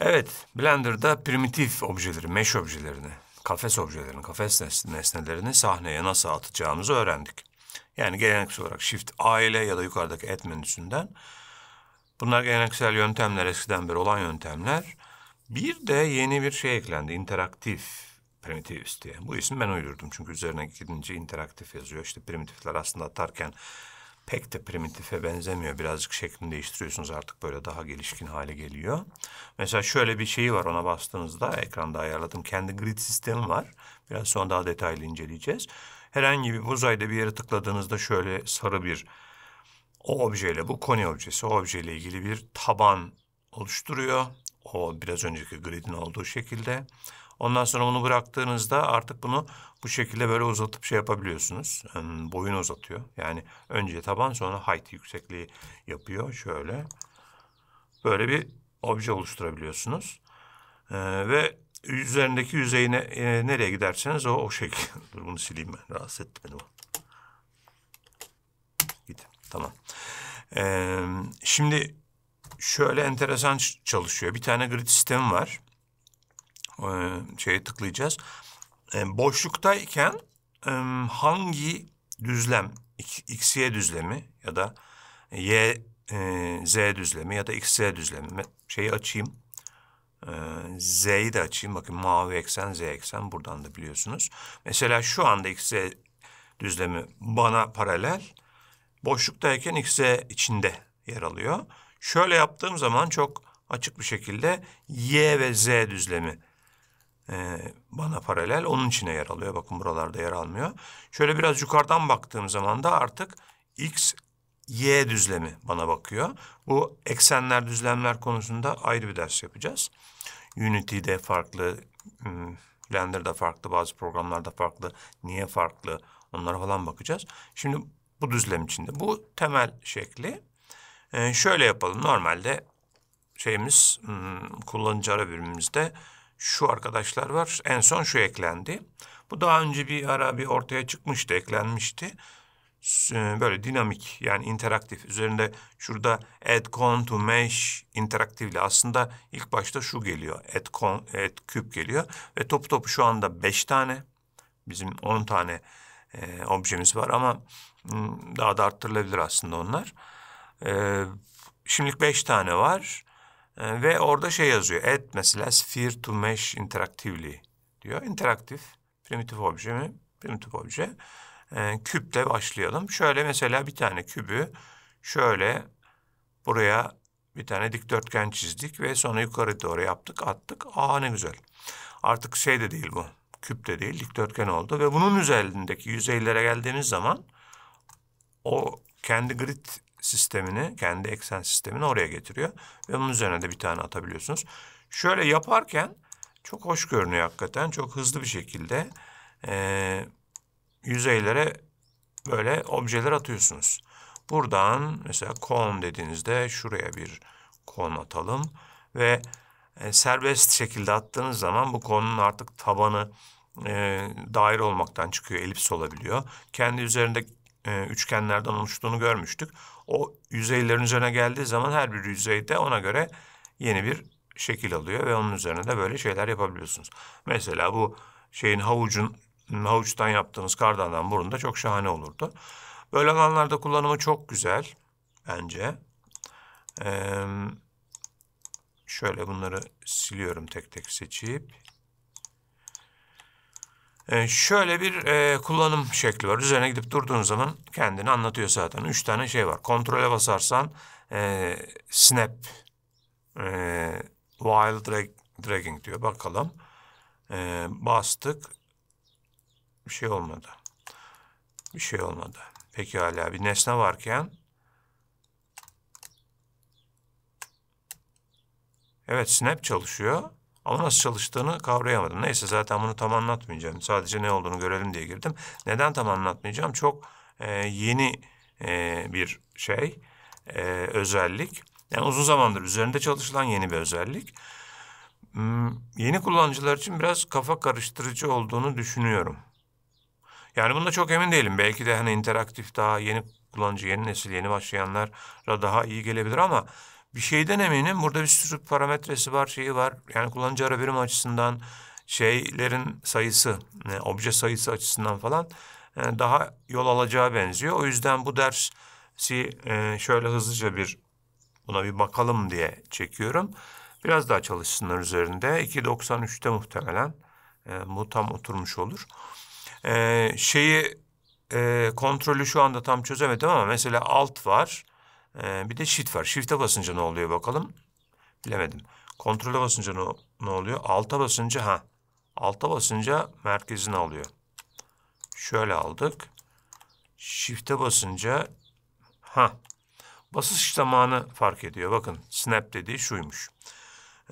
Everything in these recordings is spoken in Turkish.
Evet, Blender'da primitif objeleri, mesh objelerini, kafes objelerini, kafes nesnelerini sahneye nasıl atacağımızı öğrendik. Yani geleneksel olarak Shift A ile ya da yukarıdaki et menüsünden. Bunlar geleneksel yöntemler, eskiden beri olan yöntemler. Bir de yeni bir şey eklendi, interaktif primitives diye. Bu isim ben uydurdum çünkü üzerine gidince interaktif yazıyor. İşte primitifler aslında atarken pek de primitife benzemiyor. Birazcık şeklini değiştiriyorsunuz artık böyle daha gelişkin hale geliyor. Mesela şöyle bir şeyi var ona bastığınızda ekranda ayarladım. Kendi grid sistemi var. Biraz sonra daha detaylı inceleyeceğiz. Herhangi bir uzayda bir yere tıkladığınızda şöyle sarı bir o objeyle bu koni objesi o objeyle ilgili bir taban oluşturuyor. O biraz önceki gridin olduğu şekilde. Ondan sonra bunu bıraktığınızda artık bunu bu şekilde böyle uzatıp şey yapabiliyorsunuz. Boyun uzatıyor. Yani önce taban sonra height yüksekliği yapıyor. Şöyle böyle bir obje oluşturabiliyorsunuz. Ee, ve üzerindeki yüzeyine e, nereye giderseniz o o şekil. Dur bunu sileyim ben. Rahatsız etti beni bu. Git. Tamam. Ee, şimdi şöyle enteresan çalışıyor. Bir tane grid sistemi var e, şeye tıklayacağız. E, boşluktayken e, hangi düzlem, xy düzlemi ya da y e, z düzlemi ya da xz düzlemi şeyi açayım. E, z'yi de açayım. Bakın mavi eksen, z eksen buradan da biliyorsunuz. Mesela şu anda xz düzlemi bana paralel. Boşluktayken xz içinde yer alıyor. Şöyle yaptığım zaman çok açık bir şekilde y ve z düzlemi ee, bana paralel. Onun içine yer alıyor. Bakın buralarda yer almıyor. Şöyle biraz yukarıdan baktığım zaman da artık x, y düzlemi bana bakıyor. Bu eksenler, düzlemler konusunda ayrı bir ders yapacağız. Unity'de farklı, hmm, Blender'da farklı, bazı programlarda farklı, niye farklı onlara falan bakacağız. Şimdi bu düzlem içinde. Bu temel şekli. E, şöyle yapalım. Normalde şeyimiz hmm, kullanıcı ara birimimizde şu arkadaşlar var. En son şu eklendi. Bu daha önce bir ara bir ortaya çıkmıştı, eklenmişti. E, böyle dinamik yani interaktif. Üzerinde şurada add con to mesh interaktifli. Aslında ilk başta şu geliyor. Add, con, add küp geliyor. Ve topu topu şu anda beş tane. Bizim on tane e, objemiz var ama hmm, daha da arttırılabilir aslında onlar. E, şimdilik beş tane var. Ee, ve orada şey yazıyor. Add mesela sphere to mesh interactively diyor. Interaktif, primitif obje mi? Primitif obje. E, küple başlayalım. Şöyle mesela bir tane kübü şöyle buraya bir tane dikdörtgen çizdik ve sonra yukarı doğru yaptık, attık. Aa ne güzel. Artık şey de değil bu. Küp de değil, dikdörtgen oldu ve bunun üzerindeki yüzeylere geldiğimiz zaman o kendi grid sistemini, kendi eksen sistemini oraya getiriyor. Ve bunun üzerine de bir tane atabiliyorsunuz. Şöyle yaparken çok hoş görünüyor hakikaten. Çok hızlı bir şekilde e, yüzeylere böyle objeler atıyorsunuz. Buradan mesela kon dediğinizde şuraya bir kon atalım ve e, serbest şekilde attığınız zaman bu konun artık tabanı e, daire olmaktan çıkıyor, elips olabiliyor. Kendi üzerinde e, üçgenlerden oluştuğunu görmüştük. O yüzeylerin üzerine geldiği zaman her bir yüzeyde ona göre yeni bir şekil alıyor ve onun üzerine de böyle şeyler yapabiliyorsunuz. Mesela bu şeyin havucun havuçtan yaptığınız kardandan burun da çok şahane olurdu. Böyle alanlarda kullanımı çok güzel bence. Ee, şöyle bunları siliyorum tek tek seçip. Ee, şöyle bir e, kullanım şekli var. Üzerine gidip durduğun zaman kendini anlatıyor zaten. Üç tane şey var. Kontrole basarsan e, snap, e, while drag, dragging diyor. Bakalım. E, bastık. Bir şey olmadı. Bir şey olmadı. Peki hala bir nesne varken. Evet snap çalışıyor. Ama nasıl çalıştığını kavrayamadım. Neyse zaten bunu tam anlatmayacağım. Sadece ne olduğunu görelim diye girdim. Neden tam anlatmayacağım? Çok e, yeni e, bir şey, e, özellik. Yani uzun zamandır üzerinde çalışılan yeni bir özellik. Hmm, yeni kullanıcılar için biraz kafa karıştırıcı olduğunu düşünüyorum. Yani bunda çok emin değilim. Belki de hani interaktif daha yeni kullanıcı, yeni nesil, yeni başlayanlara daha iyi gelebilir ama bir şeyden eminim. Burada bir sürü parametresi var, şeyi var. Yani kullanıcı ara birim açısından şeylerin sayısı, yani e, obje sayısı açısından falan yani e, daha yol alacağı benziyor. O yüzden bu dersi e, şöyle hızlıca bir buna bir bakalım diye çekiyorum. Biraz daha çalışsınlar üzerinde. 2.93'te muhtemelen e, bu tam oturmuş olur. E, şeyi e, kontrolü şu anda tam çözemedim ama mesela alt var. Ee, bir de shift var. Shift'e basınca ne oluyor bakalım. Bilemedim. Kontrole basınca ne, ne oluyor? Alta basınca ha. Alta basınca merkezini alıyor. Şöyle aldık. Shift'e basınca ha. Basış zamanı fark ediyor. Bakın snap dediği şuymuş.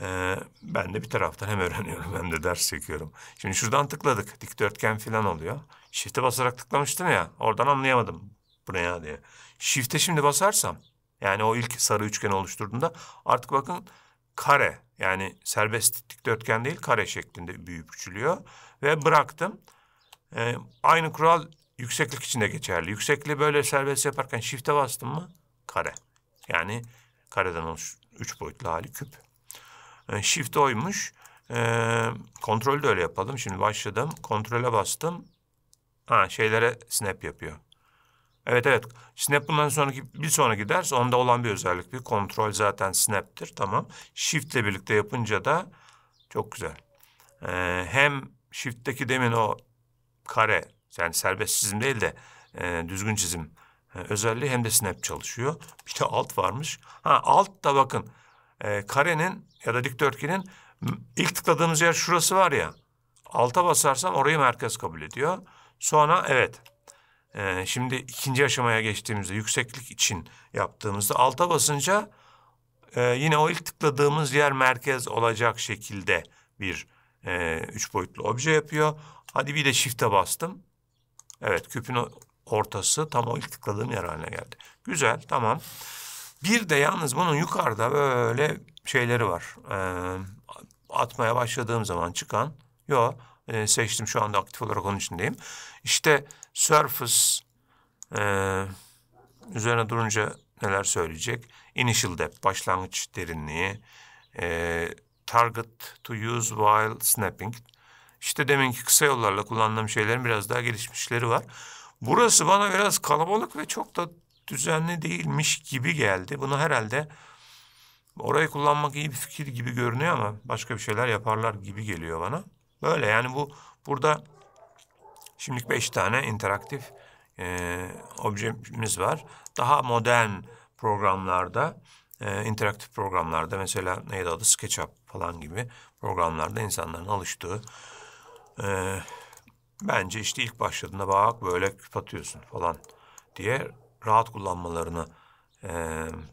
Ee, ben de bir taraftan hem öğreniyorum hem de ders çekiyorum. Şimdi şuradan tıkladık. Dikdörtgen falan oluyor. Shift'e basarak tıklamıştım ya. Oradan anlayamadım. Bu ne ya diye. Shift'e şimdi basarsam yani o ilk sarı üçgen oluşturduğunda artık bakın kare yani serbest dikdörtgen değil kare şeklinde büyüyüp küçülüyor. Ve bıraktım. Ee, aynı kural yükseklik için de geçerli. Yüksekliği böyle serbest yaparken shift'e bastım mı kare. Yani kareden oluş üç boyutlu hali küp. Ee, shift oymuş. Ee, kontrolü de öyle yapalım. Şimdi başladım. Kontrole bastım. Ha şeylere snap yapıyor. Evet evet. Snap bundan sonraki bir sonraki ders onda olan bir özellik. Bir kontrol zaten snap'tir. Tamam. Shift ile birlikte yapınca da çok güzel. Ee, hem shift'teki demin o kare yani serbest çizim değil de e, düzgün çizim e, özelliği hem de snap çalışıyor. Bir de alt varmış. Ha alt da bakın e, karenin ya da dikdörtgenin ilk tıkladığımız yer şurası var ya. Alta basarsan orayı merkez kabul ediyor. Sonra evet ee, şimdi ikinci aşamaya geçtiğimizde yükseklik için yaptığımızda alta basınca e, yine o ilk tıkladığımız yer merkez olacak şekilde bir e, üç boyutlu obje yapıyor. Hadi bir de shift'e bastım. Evet küpün ortası tam o ilk tıkladığım yer haline geldi. Güzel tamam. Bir de yalnız bunun yukarıda böyle şeyleri var. Ee, atmaya başladığım zaman çıkan. Yo e, seçtim şu anda aktif olarak onun içindeyim. İşte surface e, üzerine durunca neler söyleyecek? Initial depth başlangıç derinliği, e, target to use while snapping. İşte deminki kısa yollarla kullandığım şeylerin biraz daha gelişmişleri var. Burası bana biraz kalabalık ve çok da düzenli değilmiş gibi geldi. Bunu herhalde orayı kullanmak iyi bir fikir gibi görünüyor ama başka bir şeyler yaparlar gibi geliyor bana. Böyle yani bu burada şimdilik beş tane interaktif e, objemiz var. Daha modern programlarda, e, interaktif programlarda mesela neydi adı SketchUp falan gibi programlarda insanların alıştığı e, bence işte ilk başladığında bak böyle küp atıyorsun falan diye rahat kullanmalarını e,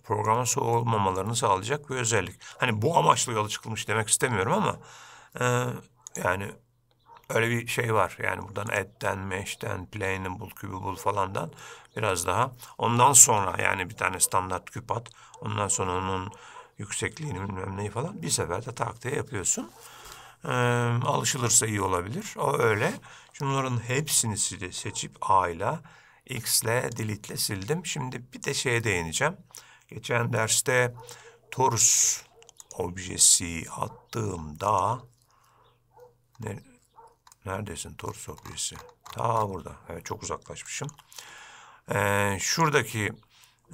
programa soğumamalarını sağlayacak bir özellik. Hani bu amaçla yola çıkılmış demek istemiyorum ama e, yani öyle bir şey var. Yani buradan etten, meşten, plain'in, bul kübü bul falandan biraz daha. Ondan sonra yani bir tane standart küp at. Ondan sonra onun yüksekliğini bilmem neyi falan bir seferde taktiğe yapıyorsun. Ee, alışılırsa iyi olabilir. O öyle. Şimdi bunların hepsini seçip A ile X'le, delete'le sildim. Şimdi bir de şeye değineceğim. Geçen derste torus objesi attığımda ne, neredesin Tor Sobrisi? Ta burada. Evet, çok uzaklaşmışım. Ee, şuradaki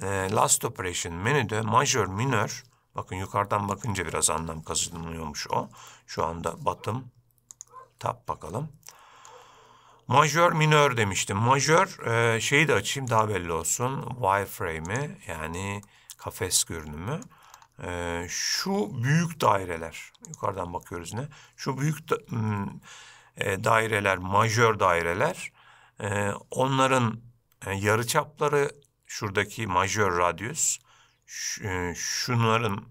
e, last operation menüde major minor bakın yukarıdan bakınca biraz anlam kazanıyormuş o. Şu anda batım tap bakalım. Majör, minör demiştim. Majör e, şeyi de açayım daha belli olsun. Wireframe'i yani kafes görünümü e, şu büyük daireler yukarıdan bakıyoruz ne? Şu büyük da, hmm, e, daireler, majör daireler e, onların e, yarı şuradaki majör radyüs e, şunların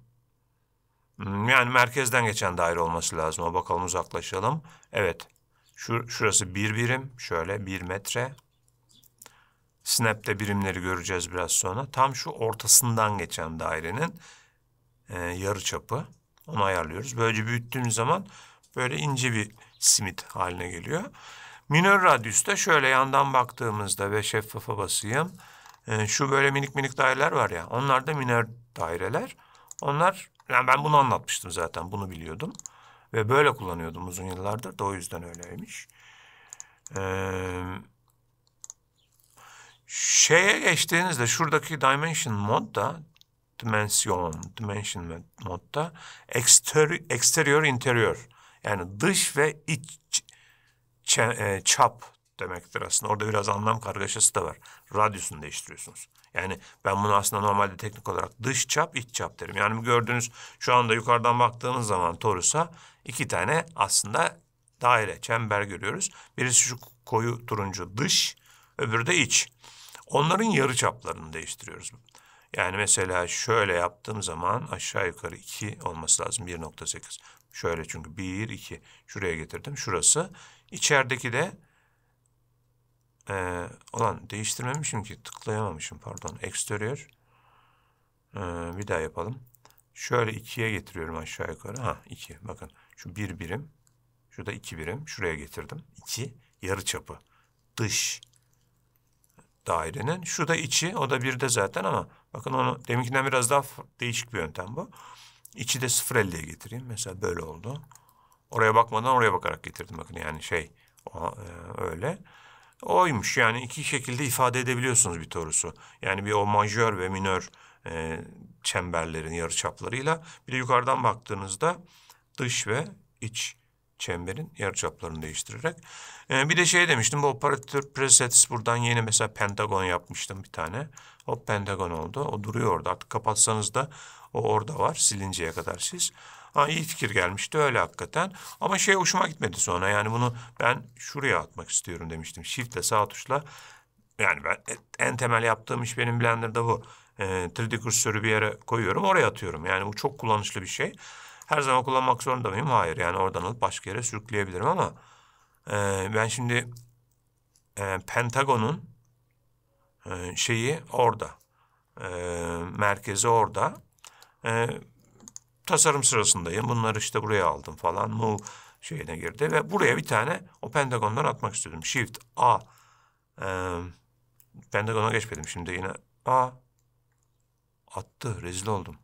hmm, yani merkezden geçen daire olması lazım. O bakalım uzaklaşalım. Evet. Şu, şurası bir birim. Şöyle bir metre. Snap'te birimleri göreceğiz biraz sonra. Tam şu ortasından geçen dairenin e, yarı çapı. Onu ayarlıyoruz. Böylece büyüttüğünüz zaman böyle ince bir simit haline geliyor. Minör radyüste şöyle yandan baktığımızda ve şeffafa basayım. E, şu böyle minik minik daireler var ya. Onlar da minör daireler. Onlar yani ben bunu anlatmıştım zaten. Bunu biliyordum. Ve böyle kullanıyordum uzun yıllardır da o yüzden öyleymiş. Ee, şeye geçtiğinizde şuradaki dimension mod da dimension, dimension modda exterior, exterior interior yani dış ve iç e, çap demektir aslında. Orada biraz anlam kargaşası da var. Radyosunu değiştiriyorsunuz. Yani ben bunu aslında normalde teknik olarak dış çap, iç çap derim. Yani gördüğünüz şu anda yukarıdan baktığınız zaman Torus'a iki tane aslında daire, çember görüyoruz. Birisi şu koyu turuncu dış, öbürü de iç. Onların yarı çaplarını değiştiriyoruz. Yani mesela şöyle yaptığım zaman aşağı yukarı 2 olması lazım 1.8. Şöyle çünkü 1, 2 şuraya getirdim. Şurası. İçerideki de e, olan değiştirmemişim ki tıklayamamışım pardon. Exterior. E, bir daha yapalım. Şöyle 2'ye getiriyorum aşağı yukarı. Ha 2 bakın şu 1 bir birim. Şurada 2 birim. Şuraya getirdim. 2 yarı çapı. Dış dairenin. Şu da içi, o da bir de zaten ama bakın onu deminkinden biraz daha değişik bir yöntem bu. İçi de 0.50'ye getireyim. Mesela böyle oldu. Oraya bakmadan oraya bakarak getirdim bakın yani şey o, e, öyle. Oymuş yani iki şekilde ifade edebiliyorsunuz bir torusu. Yani bir o majör ve minör e, çemberlerin yarıçaplarıyla bir de yukarıdan baktığınızda dış ve iç çemberin yer çaplarını değiştirerek. Ee, bir de şey demiştim bu operatör presets buradan yeni mesela pentagon yapmıştım bir tane. O pentagon oldu. O duruyor orada. Artık kapatsanız da o orada var silinceye kadar siz. Ha, iyi fikir gelmişti öyle hakikaten. Ama şey hoşuma gitmedi sonra. Yani bunu ben şuraya atmak istiyorum demiştim. Shift ile sağ tuşla. Yani ben e, en temel yaptığım iş benim Blender'da bu. Ee, 3D kursörü bir yere koyuyorum oraya atıyorum. Yani bu çok kullanışlı bir şey. Her zaman kullanmak zorunda mıyım? Hayır. Yani oradan alıp başka yere sürükleyebilirim ama e, ben şimdi e, Pentagon'un e, şeyi orada. E, merkezi orada. E, tasarım sırasındayım. Bunları işte buraya aldım falan. Bu şeyine girdi ve buraya bir tane o Pentagon'dan atmak istedim. Shift A. E, Pentagon'a geçmedim şimdi yine. A. Attı. Rezil oldum.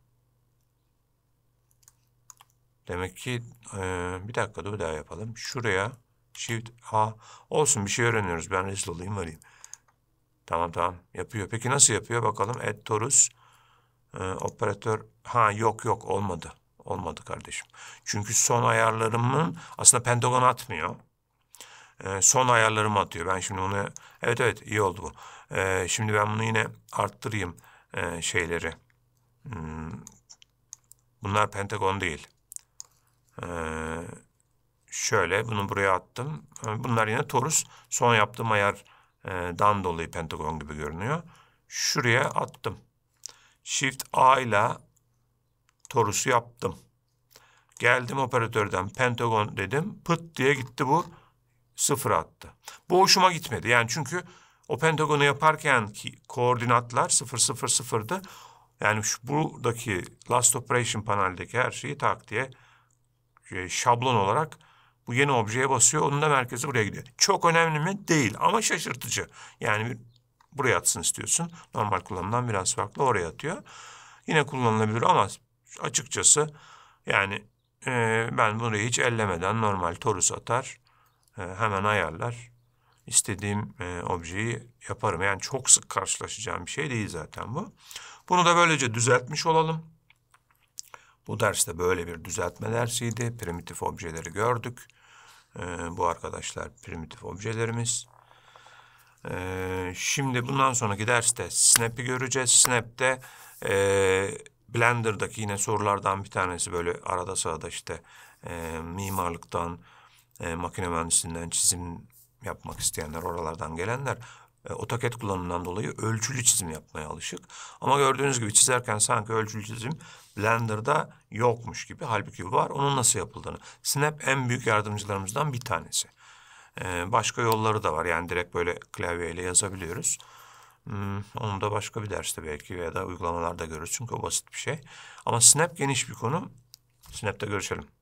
Demek ki e, bir dakika da daha yapalım. Şuraya shift A olsun bir şey öğreniyoruz. Ben rezil olayım varayım. Tamam tamam yapıyor. Peki nasıl yapıyor bakalım. Add torus e, operatör ha yok yok olmadı. Olmadı kardeşim. Çünkü son ayarlarımın aslında pentagon atmıyor. E, son ayarlarımı atıyor. Ben şimdi onu evet evet iyi oldu bu. E, şimdi ben bunu yine arttırayım e, şeyleri. Hmm. Bunlar pentagon değil. Ee, şöyle bunu buraya attım. Ee, bunlar yine torus. Son yaptığım ayardan dolayı pentagon gibi görünüyor. Şuraya attım. Shift A ile torusu yaptım. Geldim operatörden pentagon dedim. Pıt diye gitti bu. Sıfır attı. Bu hoşuma gitmedi. Yani çünkü o pentagonu yaparken ki koordinatlar sıfır sıfır sıfırdı. Yani şu buradaki last operation paneldeki her şeyi tak diye e, şablon olarak bu yeni objeye basıyor. Onun da merkezi buraya gidiyor. Çok önemli mi? Değil ama şaşırtıcı. Yani bir buraya atsın istiyorsun. Normal kullanımdan biraz farklı oraya atıyor. Yine kullanılabilir ama açıkçası yani e, ben burayı hiç ellemeden normal torus atar. E, hemen ayarlar. İstediğim e, objeyi yaparım. Yani çok sık karşılaşacağım bir şey değil zaten bu. Bunu da böylece düzeltmiş olalım. Bu derste böyle bir düzeltme dersiydi. Primitif objeleri gördük. Ee, bu arkadaşlar primitif objelerimiz. Ee, şimdi bundan sonraki derste Snap'i göreceğiz. Snap'te e, Blender'daki yine sorulardan bir tanesi böyle arada sırada işte e, mimarlıktan, e, makine mühendisliğinden çizim yapmak isteyenler, oralardan gelenler e, otoket kullanımından dolayı ölçülü çizim yapmaya alışık. Ama gördüğünüz gibi çizerken sanki ölçülü çizim Blender'da yokmuş gibi. Halbuki var. Onun nasıl yapıldığını. Snap en büyük yardımcılarımızdan bir tanesi. Ee, başka yolları da var. Yani direkt böyle klavyeyle yazabiliyoruz. Hmm, onu da başka bir derste belki veya da uygulamalarda görürüz. Çünkü o basit bir şey. Ama Snap geniş bir konu. Snap'te görüşelim.